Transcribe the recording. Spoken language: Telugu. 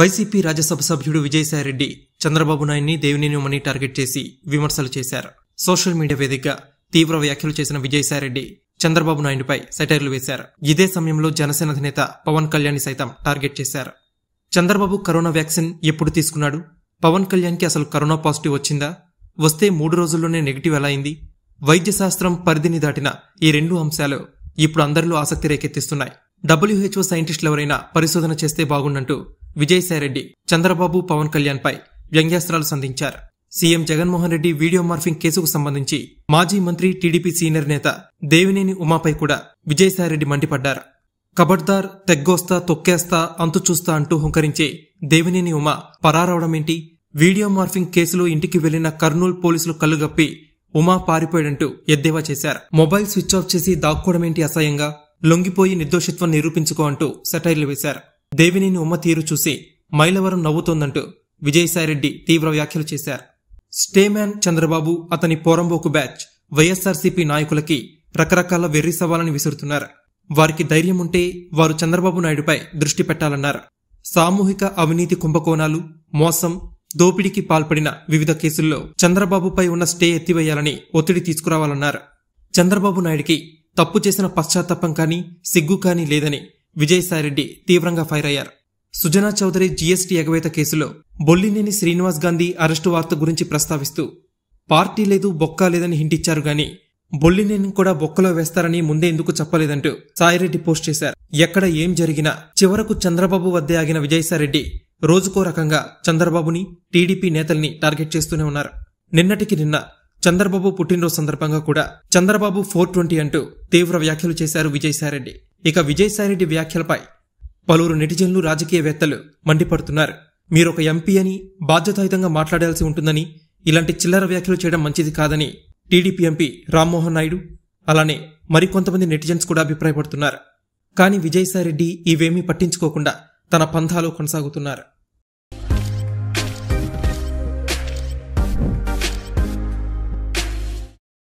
వైసీపీ రాజ్యసభ సభ్యుడు విజయసాయిరెడ్డి చంద్రబాబు నాయుడిని దేవినేనిమని టార్గెట్ చేసి విమర్శలు చేశారు సోషల్ మీడియా వేదికగా తీవ్ర వ్యాఖ్యలు చేసిన విజయసాయిరెడ్డి చంద్రబాబు నాయుడుపై సెటైర్లు వేశారు ఇదే సమయంలో జనసేన అధినేత పవన్ కళ్యాణ్ సైతం టార్గెట్ చేశారు చంద్రబాబు కరోనా వ్యాక్సిన్ ఎప్పుడు తీసుకున్నాడు పవన్ కళ్యాణ్కి అసలు కరోనా పాజిటివ్ వచ్చిందా వస్తే మూడు రోజుల్లోనే నెగిటివ్ ఎలా అయింది వైద్య శాస్త్రం పరిధిని దాటిన ఈ రెండు అంశాలు ఇప్పుడు అందరిలో ఆసక్తి రేకెత్తిస్తున్నాయి డబ్ల్యూహెచ్ఓ సైంటిస్టులు ఎవరైనా పరిశోధన చేస్తే బాగుండంటూ విజయసాయిరెడ్డి చంద్రబాబు పవన్ కళ్యాణ్ పై వ్యంగ్యాస్త్రాలు సంధించారు CM Jaganmohan Reddy video morphing కేసుకు సంబంధించి మాజీ మంత్రి టీడీపీ సీనియర్ నేత దేవినేని ఉమాపై కూడా విజయసాయిరెడ్డి మండిపడ్డారు కబడ్దార్ తెగ్గోస్తా తొక్కేస్తా అంతు చూస్తా అంటూ హుంకరించే దేవినేని ఉమ పరారవడమేంటి వీడియో మార్ఫింగ్ కేసులో ఇంటికి వెళ్లిన కర్నూలు పోలీసులు కళ్ళుగప్పి ఉమా పారిపోయాడంటూ ఎద్దేవా చేశారు మొబైల్ స్విచ్ ఆఫ్ చేసి దాక్కోవడమేంటి అసహ్యంగా లొంగిపోయి నిర్దోషిత్వం నిరూపించుకో అంటూ సెటైర్లు వేశారు దేవినేని ఉమ్మ తీరు చూసి మైలవరం నవ్వుతోందంటూ విజయసాయిరెడ్డి తీవ్ర వ్యాఖ్యలు చేశారు స్టేమ్యాన్ చంద్రబాబు అతని పోరంబోకు బ్యాచ్ వైఎస్సార్సీపీ నాయకులకి రకరకాల వెర్రి సవాలని విసురుతున్నారు వారికి ధైర్యం ఉంటే వారు చంద్రబాబు నాయుడుపై దృష్టి పెట్టాలన్నారు సామూహిక అవినీతి కుంభకోణాలు మోసం దోపిడీకి పాల్పడిన వివిధ కేసుల్లో చంద్రబాబుపై ఉన్న స్టే ఎత్తివేయాలని ఒత్తిడి తీసుకురావాలన్నారు చంద్రబాబు నాయుడికి తప్పు చేసిన పశ్చాత్తాపం కానీ సిగ్గు కానీ లేదని విజయసాయిరెడ్డి తీవ్రంగా ఫైర్ అయ్యారు సుజనా చౌదరి జీఎస్టీ ఎగవేత కేసులో బొల్లినేని శ్రీనివాస్ గాంధీ అరెస్టు వార్త గురించి ప్రస్తావిస్తూ పార్టీ లేదు బొక్క లేదని హింటిచ్చారు గాని బొల్లినేని కూడా బొక్కలో వేస్తారని ముందే ఎందుకు చెప్పలేదంటూ సాయిరెడ్డి పోస్ట్ చేశారు ఎక్కడ ఏం జరిగినా చివరకు చంద్రబాబు వద్దే ఆగిన విజయసాయిరెడ్డి రోజుకో రకంగా చంద్రబాబుని టీడీపీ నేతల్ని టార్గెట్ చేస్తూనే ఉన్నారు నిన్నటికి నిన్న చంద్రబాబు పుట్టినరోజు సందర్భంగా కూడా చంద్రబాబు ఫోర్ ట్వంటీ అంటూ తీవ్ర వ్యాఖ్యలు చేశారు విజయసాయిరెడ్డి ఇక విజయసాయిరెడ్డి వ్యాఖ్యలపై పలువురు నెటిజన్లు రాజకీయవేత్తలు మండిపడుతున్నారు మీరొక ఎంపీ అని బాధ్యతాయుతంగా మాట్లాడాల్సి ఉంటుందని ఇలాంటి చిల్లర వ్యాఖ్యలు చేయడం మంచిది కాదని టీడీపీ ఎంపీ రామ్మోహన్ నాయుడు అలానే మరికొంతమంది నెటిజన్స్ కూడా అభిప్రాయపడుతున్నారు కానీ విజయసాయిరెడ్డి ఇవేమీ పట్టించుకోకుండా తన పంథాలు కొనసాగుతున్నారు